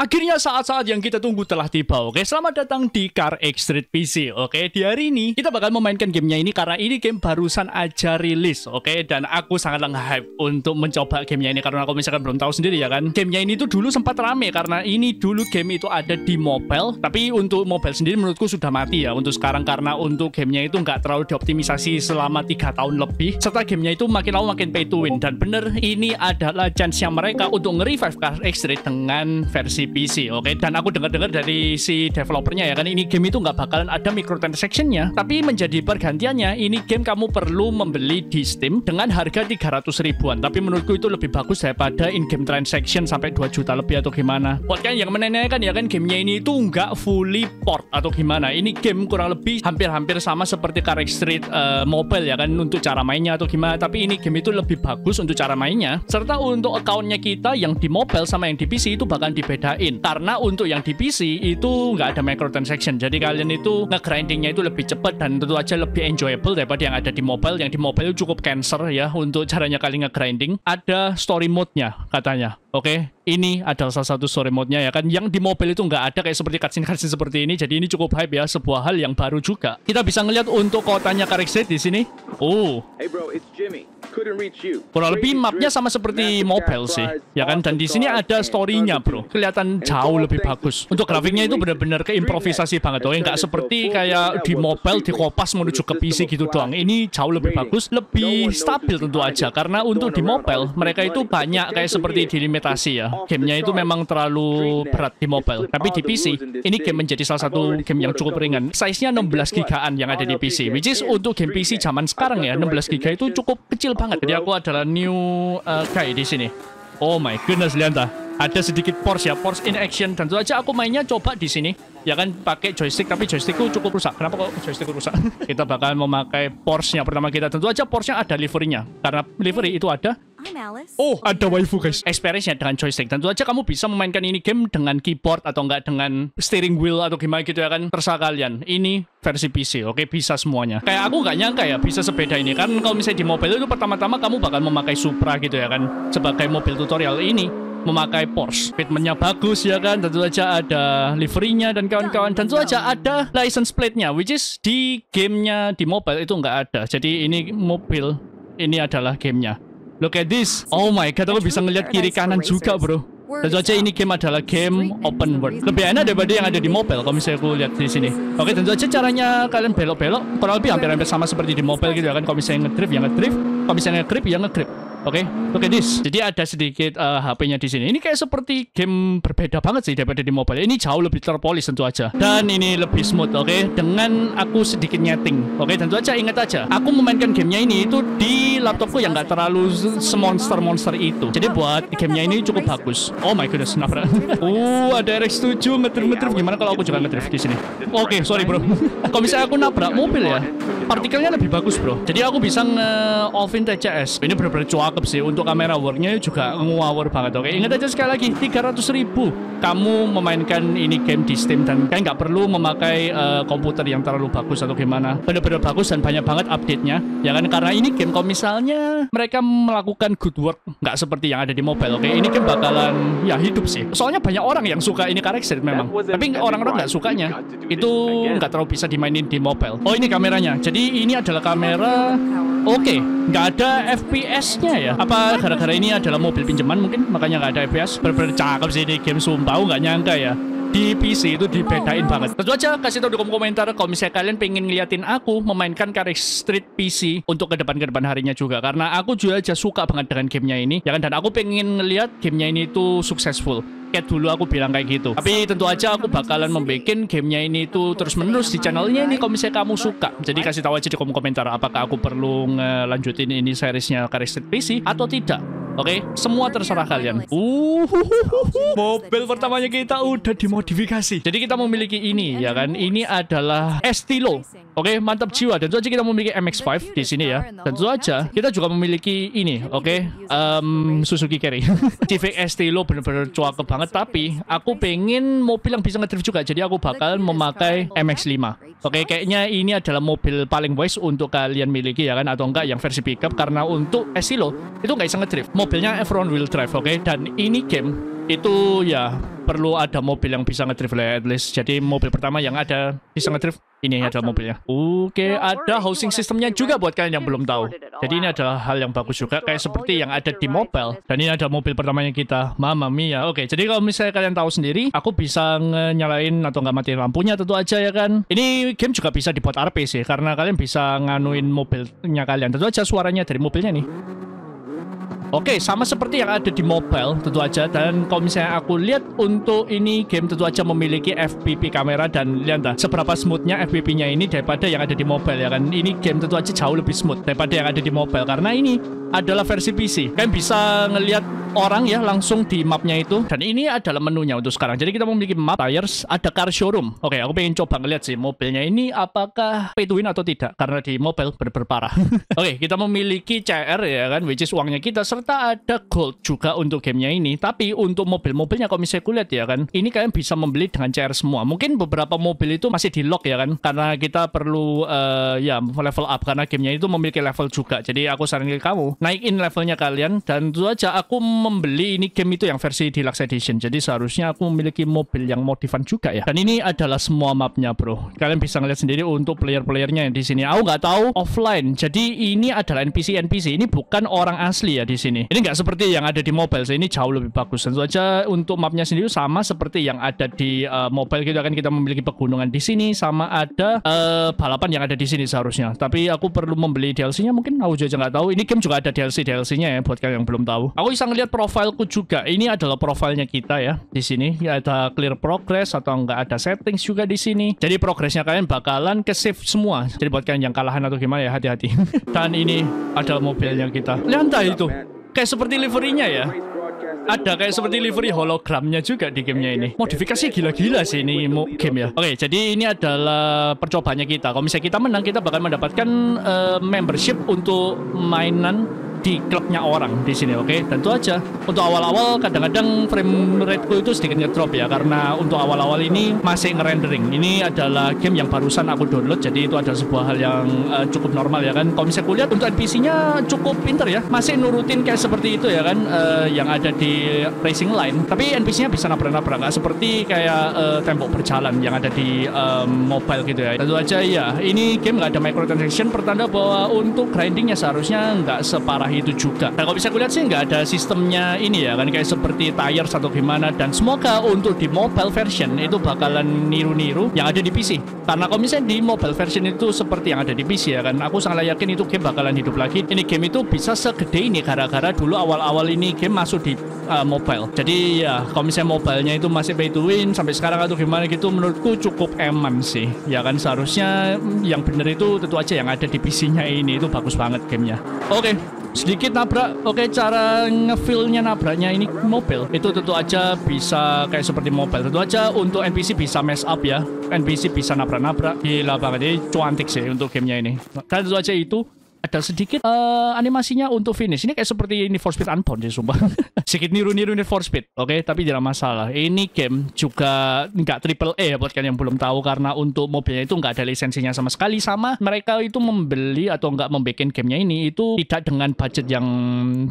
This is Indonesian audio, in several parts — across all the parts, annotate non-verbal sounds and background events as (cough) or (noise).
Akhirnya saat-saat yang kita tunggu telah tiba, oke? Selamat datang di Car X Street PC, oke? Di hari ini, kita bakal memainkan gamenya ini karena ini game barusan aja rilis, oke? Dan aku sangat hype untuk mencoba gamenya ini karena aku misalkan belum tahu sendiri ya kan? Gamenya ini tuh dulu sempat rame karena ini dulu game itu ada di mobile, tapi untuk mobile sendiri menurutku sudah mati ya untuk sekarang karena untuk gamenya itu nggak terlalu dioptimisasi selama tiga tahun lebih, serta gamenya itu makin lama makin pay to win. Dan bener, ini adalah chance-nya mereka untuk nge-revive Car X Street dengan versi PC, oke. Okay? Dan aku dengar-dengar dari si developernya ya kan, ini game itu nggak bakalan ada microtransactionnya. Tapi menjadi pergantiannya, ini game kamu perlu membeli di Steam dengan harga 300 ribuan. Tapi menurutku itu lebih bagus daripada in-game transaction sampai 2 juta lebih atau gimana. Buat kan yang menanyakan ya kan, gamenya ini itu nggak fully port atau gimana. Ini game kurang lebih hampir-hampir sama seperti Car Street uh, Mobile ya kan, untuk cara mainnya atau gimana. Tapi ini game itu lebih bagus untuk cara mainnya. Serta untuk accountnya kita yang di mobile sama yang di PC itu bahkan dibedain dikerjain karena untuk yang di PC itu nggak ada microtransaction jadi kalian itu ngegrindingnya itu lebih cepat dan tentu aja lebih enjoyable daripada yang ada di mobile yang di mobile cukup cancer ya untuk caranya kalian ngegrinding ada story mode-nya katanya oke okay? ini adalah salah satu story mode-nya ya kan yang di mobile itu nggak ada kayak seperti cutscene-cutscene seperti ini jadi ini cukup hype ya sebuah hal yang baru juga kita bisa ngelihat untuk kotanya Karik di sini oh hey bro, it's Jimmy. kurang lebih mapnya sama seperti mobile sih ya kan dan di sini ada storynya bro kelihatan jauh lebih bagus untuk grafiknya itu benar-benar keimprovisasi banget oh nggak seperti kayak di mobile di kopas menuju ke PC gitu doang ini jauh lebih bagus lebih stabil tentu aja karena untuk di mobile mereka itu banyak kayak seperti dilimitasi ya gamenya itu memang terlalu berat di mobile. Tapi oh, di PC, ini game menjadi salah satu game yang cukup ringan. Size-nya 16 gigaan yang ada di PC, which is untuk game PC zaman sekarang ya, 16 giga itu cukup kecil banget. Jadi aku adalah new uh, guy di sini. Oh my goodness, Lianta. Ada sedikit Porsche ya, Porsche in action. Dan tentu aja aku mainnya coba di sini. Ya kan pakai joystick, tapi joystickku cukup rusak. Kenapa kok joystickku rusak? (laughs) kita bakal memakai Porsche-nya pertama kita. Tentu aja Porsche-nya ada livery-nya. Karena livery itu ada, Oh, ada waifu guys. Experience-nya dengan joystick. Tentu aja kamu bisa memainkan ini game dengan keyboard atau enggak dengan steering wheel atau gimana gitu ya kan. Terserah kalian. Ini versi PC, oke? Okay? Bisa semuanya. Kayak aku nggak nyangka ya bisa sepeda ini. Kan kalau misalnya di mobile itu pertama-tama kamu bakal memakai Supra gitu ya kan. Sebagai mobil tutorial ini memakai Porsche. Fitmentnya bagus ya kan, tentu aja ada liverynya dan kawan-kawan. Tentu aja ada license plate-nya, which is di gamenya di mobile itu nggak ada. Jadi ini mobil, ini adalah gamenya. Look at this. Oh my god, aku bisa ngelihat kiri kanan juga, bro. Tentu saja ini game adalah game open world. Lebih enak daripada yang ada di mobile kalau misalnya aku lihat di sini. Oke, tentu saja caranya kalian belok-belok kurang lebih hampir-hampir sama seperti di mobile gitu ya kan. Kalau misalnya nge ngedrift ya ngedrift, kalau misalnya nge ngegrip ya ngegrip. Oke, hmm. okay, look at this. Jadi ada sedikit uh, eh, HP-nya di sini. Ini kayak seperti game berbeda banget sih daripada di mobile. Ini jauh lebih terpolis tentu aja. Hmm. Dan ini lebih smooth, oke? Okay? Dengan aku sedikit nyeting. Oke, okay? tentu aja ingat aja. Aku memainkan gamenya ini itu di laptopku yang gak terlalu semonster-monster itu. Jadi buat gamenya ini cukup bagus. Oh my goodness, nabrak. (laughs) uh, ada RX7 ngedrift-ngedrift. Gimana kalau aku juga ngedrift di sini? Oke, okay, sorry bro. kalau (laughs) misalnya aku nabrak mobil ya, partikelnya lebih bagus bro. Jadi aku bisa nge-offin TCS. Ini bener-bener cuaca cakep sih untuk kamera worknya juga ngawur banget oke ingat aja sekali lagi 300 ribu kamu memainkan ini game di Steam dan kalian nggak perlu memakai uh, komputer yang terlalu bagus atau gimana bener-bener bagus dan banyak banget update-nya ya kan karena ini game kalau misalnya mereka melakukan good work nggak seperti yang ada di mobile oke ini game bakalan ya hidup sih soalnya banyak orang yang suka ini karakter memang tapi orang-orang nggak sukanya itu nggak terlalu bisa dimainin di mobile oh ini kameranya jadi ini adalah kamera oke okay, nggak ada FPS-nya ya apa gara-gara ini adalah mobil pinjaman mungkin makanya nggak ada FPS bener-bener cakep sih ini game sumpah nggak nyangka ya di PC itu dibedain banget. Tentu aja kasih tau di kolom komentar kalau misalnya kalian pengen ngeliatin aku memainkan karir Street PC untuk ke depan depan harinya juga karena aku juga aja suka banget dengan gamenya ini ya kan dan aku pengen ngeliat gamenya ini itu successful kayak dulu aku bilang kayak gitu tapi tentu aja aku bakalan membuat gamenya ini tuh terus menerus di channelnya ini kalau misalnya kamu suka jadi kasih tahu aja di kolom komentar apakah aku perlu ngelanjutin ini seriesnya karakter PC atau tidak Oke, okay? semua terserah kalian. Uh, mobil pertamanya kita udah dimodifikasi. Jadi kita memiliki ini ya kan. Ini adalah Estilo. Oke, okay? mantap jiwa. Dan tentu kita memiliki MX-5 di sini ya. Dan tentu kita juga memiliki ini, oke? Okay? Um, Suzuki Carry. (laughs) Civic Estilo benar bener cuakep banget. Tapi aku pengen mobil yang bisa ngedrift juga. Jadi aku bakal memakai MX-5. Oke, okay? kayaknya ini adalah mobil paling wise untuk kalian miliki ya kan atau enggak yang versi pickup karena untuk Estilo itu nggak bisa ngedrift. Mobil mobilnya F1 wheel drive, oke? Okay? Dan ini game itu ya perlu ada mobil yang bisa ngedrift lah ya, at least. Jadi mobil pertama yang ada bisa ngedrift ini adalah mobilnya. Oke, okay, ada housing sistemnya juga buat kalian yang belum tahu. Jadi ini adalah hal yang bagus juga kayak seperti yang ada di mobile. Dan ini ada mobil pertamanya kita. Mama mia. Oke, okay, jadi kalau misalnya kalian tahu sendiri, aku bisa nyalain atau nggak matiin lampunya tentu aja ya kan. Ini game juga bisa dibuat RP sih karena kalian bisa nganuin mobilnya kalian. Tentu aja suaranya dari mobilnya nih. Oke, sama seperti yang ada di mobile tentu aja. Dan kalau misalnya aku lihat untuk ini game tentu aja memiliki FPP kamera dan lihat dah seberapa smoothnya fpp nya ini daripada yang ada di mobile ya kan. Ini game tentu aja jauh lebih smooth daripada yang ada di mobile karena ini adalah versi PC. Kalian bisa ngelihat orang ya langsung di mapnya itu dan ini adalah menunya untuk sekarang jadi kita memiliki map tires ada car showroom oke aku pengen coba ngeliat sih mobilnya ini apakah pay to win atau tidak karena di mobil berberparah. (laughs) oke kita memiliki CR ya kan which is uangnya kita serta ada gold juga untuk gamenya ini tapi untuk mobil-mobilnya kalau misalnya kulihat ya kan ini kalian bisa membeli dengan CR semua mungkin beberapa mobil itu masih di lock ya kan karena kita perlu uh, ya level up karena gamenya itu memiliki level juga jadi aku sarankan kamu naikin levelnya kalian dan itu aja aku membeli ini game itu yang versi deluxe edition jadi seharusnya aku memiliki mobil yang modifan juga ya dan ini adalah semua mapnya bro kalian bisa ngeliat sendiri untuk player-playernya yang di sini aku nggak tahu offline jadi ini adalah NPC NPC ini bukan orang asli ya di sini ini nggak seperti yang ada di mobile sih ini jauh lebih bagus tentu aja untuk mapnya sendiri sama seperti yang ada di uh, mobile gitu kan kita memiliki pegunungan di sini sama ada uh, balapan yang ada di sini seharusnya tapi aku perlu membeli DLC-nya mungkin aku juga nggak tahu ini game juga ada ada DLC DLC-nya ya buat kalian yang belum tahu. Aku bisa ngeliat profilku juga. Ini adalah profilnya kita ya di sini. Ya, ada clear progress atau enggak ada settings juga di sini. Jadi progresnya kalian bakalan ke save semua. Jadi buat kalian yang kalahan atau gimana ya hati-hati. (laughs) Dan ini adalah mobilnya kita. Lihat itu. Kayak seperti livery-nya ya ada kayak seperti livery hologramnya juga di gamenya ini. Modifikasi gila-gila sih ini game ya. Oke, jadi ini adalah percobanya kita. Kalau misalnya kita menang, kita bakal mendapatkan uh, membership untuk mainan di klubnya orang di sini oke okay? tentu aja untuk awal-awal kadang-kadang frame rateku itu sedikit ngedrop ya karena untuk awal-awal ini masih ngerendering ini adalah game yang barusan aku download jadi itu adalah sebuah hal yang uh, cukup normal ya kan kalau misalnya kulihat untuk NPC-nya cukup pinter ya masih nurutin kayak seperti itu ya kan uh, yang ada di racing line tapi NPC-nya bisa nabrak-nabrak nggak seperti kayak uh, tembok berjalan yang ada di um, mobile gitu ya tentu aja ya ini game nggak ada microtransaction pertanda bahwa untuk grindingnya seharusnya nggak separah itu juga. Nah, kalau bisa kulihat sih nggak ada sistemnya ini ya kan kayak seperti tire atau gimana dan semoga untuk di mobile version itu bakalan niru-niru yang ada di PC. Karena kalau misalnya di mobile version itu seperti yang ada di PC ya kan aku sangat yakin itu game bakalan hidup lagi. Ini game itu bisa segede ini gara-gara dulu awal-awal ini game masuk di uh, mobile. Jadi ya kalau misalnya mobilenya itu masih pay to win sampai sekarang atau gimana gitu menurutku cukup eman sih. Ya kan seharusnya yang bener itu tentu aja yang ada di PC-nya ini itu bagus banget gamenya. Oke, okay sedikit nabrak oke cara ngefillnya nabraknya ini mobil itu tentu aja bisa kayak seperti mobil tentu aja untuk NPC bisa mess up ya NPC bisa nabrak-nabrak gila banget ini cuantik sih untuk gamenya ini dan tentu aja itu ada sedikit uh, animasinya untuk finish. Ini kayak seperti ini For Speed Unbound sih sumpah. (laughs) sedikit niru-niru ini For Speed, oke? Okay? Tapi tidak masalah. Ini game juga nggak triple E buat kalian yang belum tahu karena untuk mobilnya itu nggak ada lisensinya sama sekali. Sama mereka itu membeli atau nggak membuat gamenya ini itu tidak dengan budget yang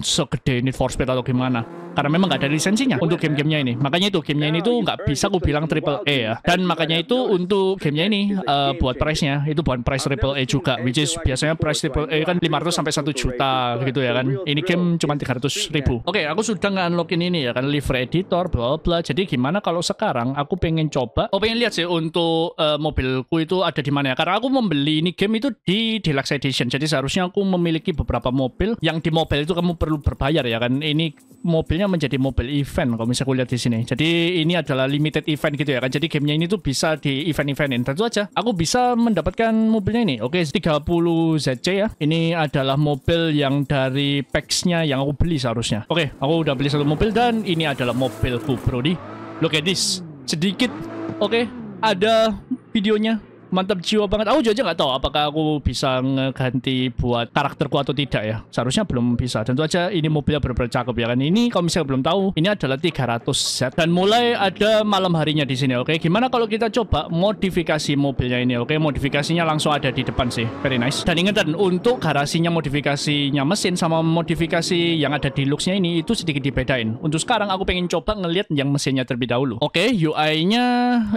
segede ini For Speed atau gimana karena memang nggak ada lisensinya untuk game-gamenya ini. Makanya itu gamenya ini tuh nggak bisa aku bilang triple A ya. Dan makanya itu untuk gamenya ini uh, buat price-nya itu bukan price triple A juga, which is biasanya price triple A kan 500 sampai 1 juta gitu ya kan. Ini game cuma 300 ribu. Oke, okay, aku sudah nge-unlockin ini ya kan, live editor, bla bla. Jadi gimana kalau sekarang aku pengen coba, oh pengen lihat sih untuk uh, mobilku itu ada di mana ya. Karena aku membeli ini game itu di Deluxe Edition. Jadi seharusnya aku memiliki beberapa mobil yang di mobil itu kamu perlu berbayar ya kan. Ini mobilnya menjadi mobile event kalau misalnya kulihat di sini. Jadi ini adalah limited event gitu ya kan. Jadi gamenya ini tuh bisa di event-eventin. Tentu aja aku bisa mendapatkan mobilnya ini. Oke, 30 ZC ya. Ini adalah mobil yang dari packs-nya yang aku beli seharusnya. Oke, aku udah beli satu mobil dan ini adalah mobilku, Brody. Look at this. Sedikit. Oke, ada videonya mantap jiwa banget. Aku aja nggak tahu apakah aku bisa ganti buat karakterku atau tidak ya. Seharusnya belum bisa. Tentu aja ini mobilnya benar-benar cakep ya kan. Ini kalau misalnya belum tahu, ini adalah 300 set. dan mulai ada malam harinya di sini. Oke, okay? gimana kalau kita coba modifikasi mobilnya ini? Oke, okay? modifikasinya langsung ada di depan sih. Very nice. Dan ingetan untuk garasinya modifikasinya mesin sama modifikasi yang ada di looksnya ini itu sedikit dibedain. Untuk sekarang aku pengen coba ngelihat yang mesinnya terlebih dahulu. Oke, okay? UI-nya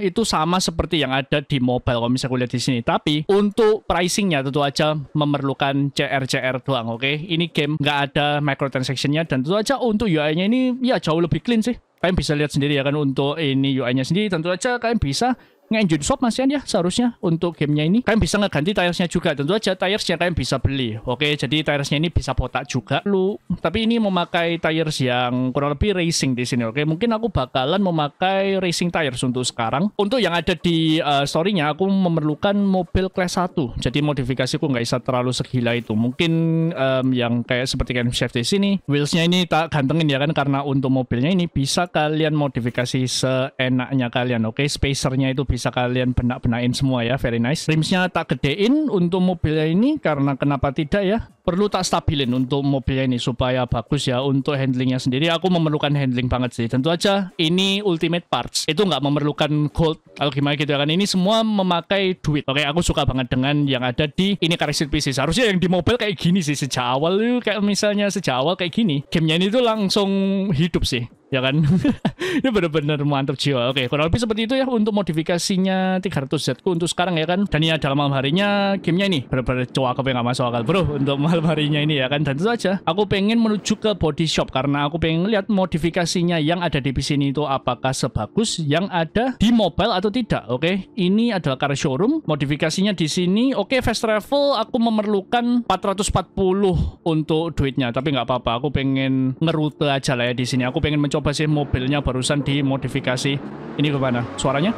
itu sama seperti yang ada di mobile. Kalau bisa kulihat di sini. Tapi untuk pricingnya tentu aja memerlukan CR-CR doang, oke? Okay? Ini game nggak ada microtransaction-nya dan tentu aja untuk UI-nya ini ya jauh lebih clean sih kalian bisa lihat sendiri ya kan untuk ini UI-nya sendiri tentu aja kalian bisa nge-engine swap masih ya seharusnya untuk gamenya ini. Kalian bisa ngeganti tiresnya juga. Tentu aja tiresnya kalian bisa beli. Oke, jadi tiresnya ini bisa potak juga. Lu, tapi ini memakai tires yang kurang lebih racing di sini. Oke, mungkin aku bakalan memakai racing tires untuk sekarang. Untuk yang ada di uh, storynya aku memerlukan mobil class 1. Jadi modifikasiku nggak bisa terlalu segila itu. Mungkin um, yang kayak seperti kan chef di sini, wheelsnya ini tak gantengin ya kan karena untuk mobilnya ini bisa kalian modifikasi seenaknya kalian. Oke, spacernya itu bisa bisa kalian benak-benakin semua ya very nice rimsnya tak gedein untuk mobilnya ini karena kenapa tidak ya perlu tak stabilin untuk mobilnya ini supaya bagus ya untuk handlingnya sendiri aku memerlukan handling banget sih tentu aja ini ultimate parts itu nggak memerlukan gold atau gimana gitu ya kan ini semua memakai duit oke aku suka banget dengan yang ada di ini karakter PC seharusnya yang di mobil kayak gini sih sejak awal kayak misalnya sejak awal kayak gini gamenya ini tuh langsung hidup sih ya kan (laughs) ini bener-bener mantap jiwa oke kurang lebih seperti itu ya untuk modifikasinya 300Z ku untuk sekarang ya kan dan ya dalam malam harinya gamenya ini bener-bener cowok yang gak masuk akal bro untuk malam harinya ini ya kan dan itu saja aku pengen menuju ke body shop karena aku pengen lihat modifikasinya yang ada di PC ini itu apakah sebagus yang ada di mobile atau tidak oke ini adalah car showroom modifikasinya di sini oke fast travel aku memerlukan 440 untuk duitnya tapi nggak apa-apa aku pengen ngerute aja lah ya di sini aku pengen mencoba coba sih mobilnya barusan dimodifikasi. Ini gimana? Suaranya?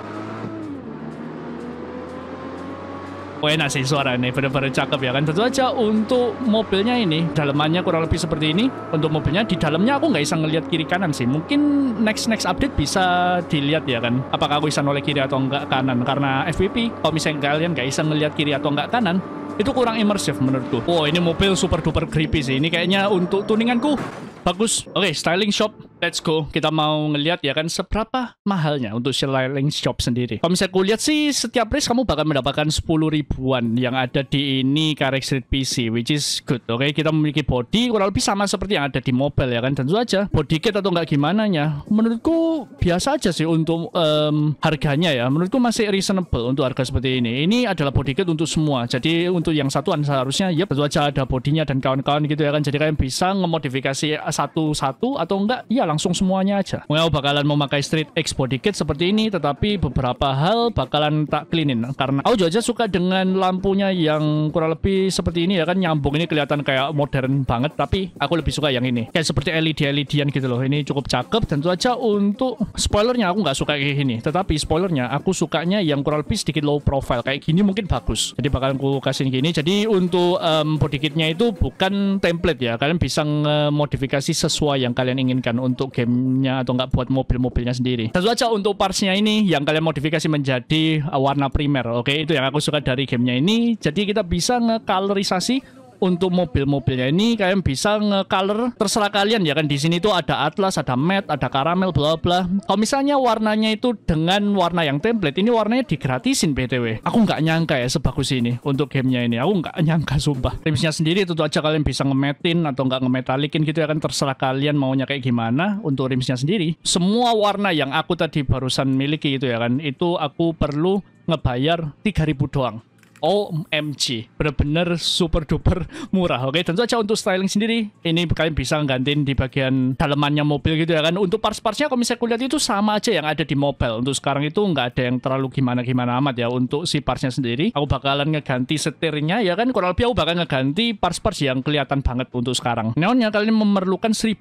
Oh enak sih suara ini, bener-bener cakep ya kan. Tentu aja untuk mobilnya ini, dalamannya kurang lebih seperti ini. Untuk mobilnya di dalamnya aku nggak bisa ngelihat kiri kanan sih. Mungkin next next update bisa dilihat ya kan. Apakah aku bisa noleh kiri atau nggak kanan? Karena FPP, kalau misalnya kalian nggak bisa ngelihat kiri atau nggak kanan, itu kurang imersif menurutku. Wow, ini mobil super duper creepy sih. Ini kayaknya untuk tuninganku bagus. Oke, okay, styling shop Let's go. Kita mau ngelihat ya kan seberapa mahalnya untuk selling shop sendiri. Kalau misalnya kulihat sih setiap race kamu bakal mendapatkan 10 ribuan yang ada di ini Karek Street PC which is good. Oke, okay? kita memiliki body kurang lebih sama seperti yang ada di mobile ya kan. Tentu aja body kit atau nggak gimana ya. Menurutku biasa aja sih untuk um, harganya ya. Menurutku masih reasonable untuk harga seperti ini. Ini adalah body kit untuk semua. Jadi untuk yang satuan seharusnya ya tentu aja ada bodinya dan kawan-kawan gitu ya kan. Jadi kalian bisa ngemodifikasi satu-satu atau enggak ya langsung semuanya aja. Well, bakalan memakai street expo kit seperti ini, tetapi beberapa hal bakalan tak cleanin. Karena Aku aja suka dengan lampunya yang kurang lebih seperti ini ya kan, nyambung ini kelihatan kayak modern banget, tapi aku lebih suka yang ini. Kayak seperti LED-LEDan gitu loh, ini cukup cakep. Tentu aja untuk spoilernya aku nggak suka kayak gini, tetapi spoilernya aku sukanya yang kurang lebih sedikit low profile. Kayak gini mungkin bagus. Jadi bakalan aku kasih gini. Jadi untuk um, body kitnya itu bukan template ya, kalian bisa modifikasi sesuai yang kalian inginkan untuk untuk gamenya atau nggak buat mobil-mobilnya sendiri satu aja untuk partsnya ini yang kalian modifikasi menjadi uh, warna primer oke okay? itu yang aku suka dari gamenya ini jadi kita bisa ngekalorisasi untuk mobil-mobilnya ini kalian bisa nge-color terserah kalian ya kan di sini tuh ada atlas, ada matte, ada karamel bla bla. Kalau misalnya warnanya itu dengan warna yang template ini warnanya digratisin BTW. Aku nggak nyangka ya sebagus ini untuk gamenya ini. Aku nggak nyangka sumpah. Timsnya sendiri tentu aja kalian bisa ngemetin atau nggak ngemetalikin gitu ya kan terserah kalian maunya kayak gimana untuk rimsnya sendiri. Semua warna yang aku tadi barusan miliki itu ya kan itu aku perlu ngebayar 3000 doang. OMG bener-bener super duper murah oke tentu aja untuk styling sendiri ini kalian bisa gantiin di bagian dalemannya mobil gitu ya kan untuk parts-partsnya kalau misalnya kulihat itu sama aja yang ada di mobil. untuk sekarang itu nggak ada yang terlalu gimana-gimana amat ya untuk si partsnya sendiri aku bakalan ngeganti setirnya ya kan kurang lebih aku bakal ngeganti parts-parts yang kelihatan banget untuk sekarang neonnya kalian memerlukan 1500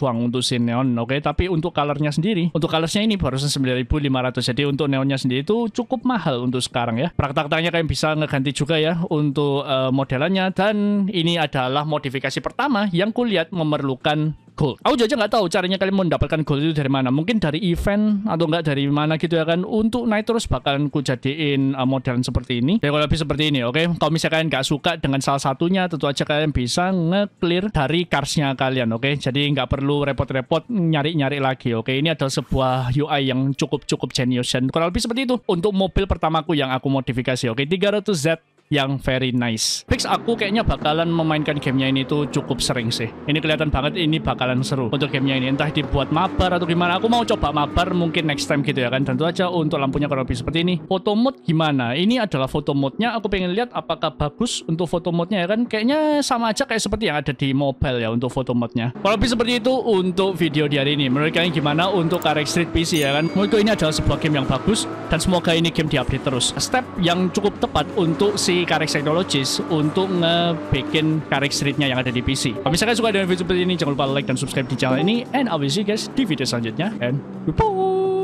doang untuk si neon oke tapi untuk colornya sendiri untuk colornya ini barusan 9500 jadi untuk neonnya sendiri itu cukup mahal untuk sekarang ya praktek praktiknya kalian bisa bisa ngeganti juga ya untuk uh, modelannya dan ini adalah modifikasi pertama yang kulihat memerlukan gold. Aku juga nggak tahu caranya kalian mendapatkan gold itu dari mana. Mungkin dari event atau nggak dari mana gitu ya kan. Untuk naik terus bakalan ku jadiin uh, modern seperti ini. Ya kalau lebih seperti ini, oke. Okay? Kalau misalnya kalian nggak suka dengan salah satunya, tentu aja kalian bisa nge-clear dari carsnya kalian, oke. Okay? Jadi nggak perlu repot-repot nyari-nyari lagi, oke. Okay? Ini adalah sebuah UI yang cukup-cukup genius dan kurang lebih seperti itu untuk mobil pertamaku yang aku modifikasi, oke. 300Z yang very nice. Fix aku kayaknya bakalan memainkan gamenya ini tuh cukup sering sih. Ini kelihatan banget ini bakalan seru untuk gamenya ini. Entah dibuat mabar atau gimana. Aku mau coba mabar mungkin next time gitu ya kan. Tentu aja untuk lampunya kurang lebih seperti ini. Foto mode gimana? Ini adalah foto mode-nya. Aku pengen lihat apakah bagus untuk foto mode-nya ya kan. Kayaknya sama aja kayak seperti yang ada di mobile ya untuk foto mode-nya. Kurang lebih seperti itu untuk video di hari ini. Menurut kalian gimana untuk Karek Street PC ya kan? Menurutku ini adalah sebuah game yang bagus dan semoga ini game diupdate terus. Step yang cukup tepat untuk si Karek Technologies untuk ngebikin Karex Streetnya yang ada di PC. Kalau misalkan suka dengan video seperti ini, jangan lupa like dan subscribe di channel ini. And I will see you guys di video selanjutnya. And goodbye!